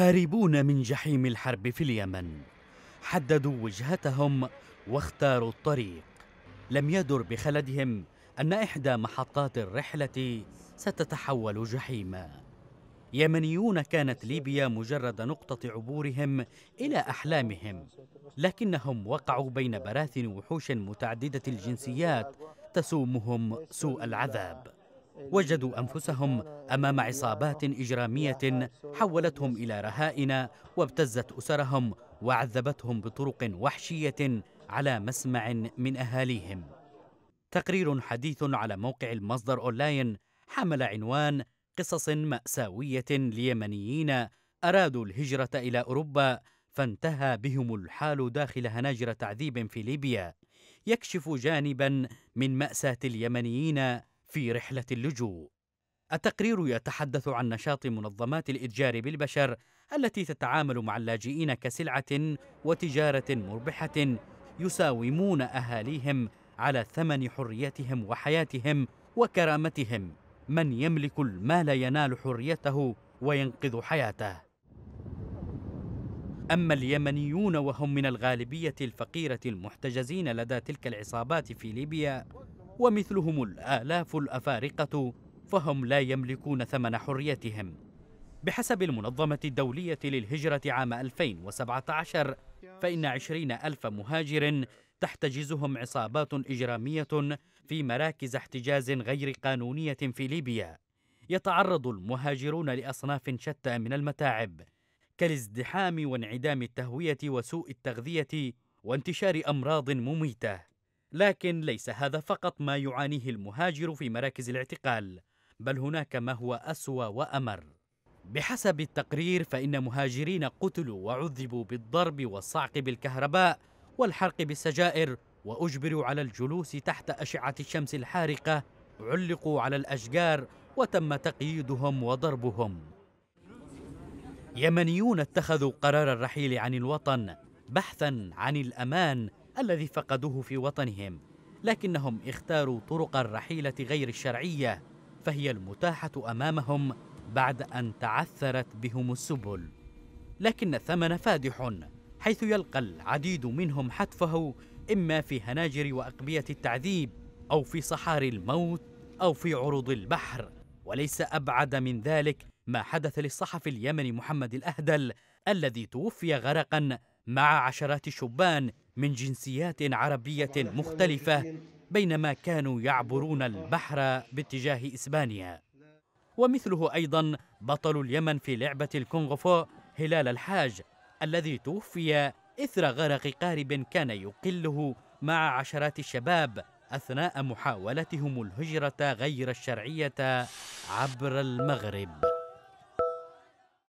هاربون من جحيم الحرب في اليمن حددوا وجهتهم واختاروا الطريق لم يدر بخلدهم ان احدى محطات الرحله ستتحول جحيما يمنيون كانت ليبيا مجرد نقطه عبورهم الى احلامهم لكنهم وقعوا بين براثن وحوش متعدده الجنسيات تسومهم سوء العذاب وجدوا أنفسهم أمام عصابات إجرامية حولتهم إلى رهائن وابتزت أسرهم وعذبتهم بطرق وحشية على مسمع من أهاليهم تقرير حديث على موقع المصدر أونلاين حمل عنوان قصص مأساوية ليمنيين أرادوا الهجرة إلى أوروبا فانتهى بهم الحال داخل هناجر تعذيب في ليبيا يكشف جانبا من مأساة اليمنيين في رحلة اللجوء. التقرير يتحدث عن نشاط منظمات الإتجار بالبشر التي تتعامل مع اللاجئين كسلعة وتجارة مربحة يساومون أهاليهم على ثمن حريتهم وحياتهم وكرامتهم. من يملك المال ينال حريته وينقذ حياته. أما اليمنيون وهم من الغالبية الفقيرة المحتجزين لدى تلك العصابات في ليبيا ومثلهم الآلاف الأفارقة فهم لا يملكون ثمن حريتهم بحسب المنظمة الدولية للهجرة عام 2017 فإن 20 ألف مهاجر تحتجزهم عصابات إجرامية في مراكز احتجاز غير قانونية في ليبيا يتعرض المهاجرون لأصناف شتى من المتاعب كالازدحام وانعدام التهوية وسوء التغذية وانتشار أمراض مميتة لكن ليس هذا فقط ما يعانيه المهاجر في مراكز الاعتقال بل هناك ما هو أسوأ وأمر بحسب التقرير فإن مهاجرين قتلوا وعذبوا بالضرب والصعق بالكهرباء والحرق بالسجائر وأجبروا على الجلوس تحت أشعة الشمس الحارقة علقوا على الأشجار وتم تقييدهم وضربهم يمنيون اتخذوا قرار الرحيل عن الوطن بحثا عن الأمان الذي فقدوه في وطنهم لكنهم اختاروا طرق الرحيلة غير الشرعية فهي المتاحة أمامهم بعد أن تعثرت بهم السبل لكن الثمن فادح حيث يلقى العديد منهم حتفه إما في هناجر وأقبية التعذيب أو في صحاري الموت أو في عروض البحر وليس أبعد من ذلك ما حدث للصحفي اليمني محمد الأهدل الذي توفي غرقا مع عشرات الشبان من جنسيات عربية مختلفة بينما كانوا يعبرون البحر باتجاه إسبانيا ومثله أيضا بطل اليمن في لعبة الكونغفو هلال الحاج الذي توفي إثر غرق قارب كان يقله مع عشرات الشباب أثناء محاولتهم الهجرة غير الشرعية عبر المغرب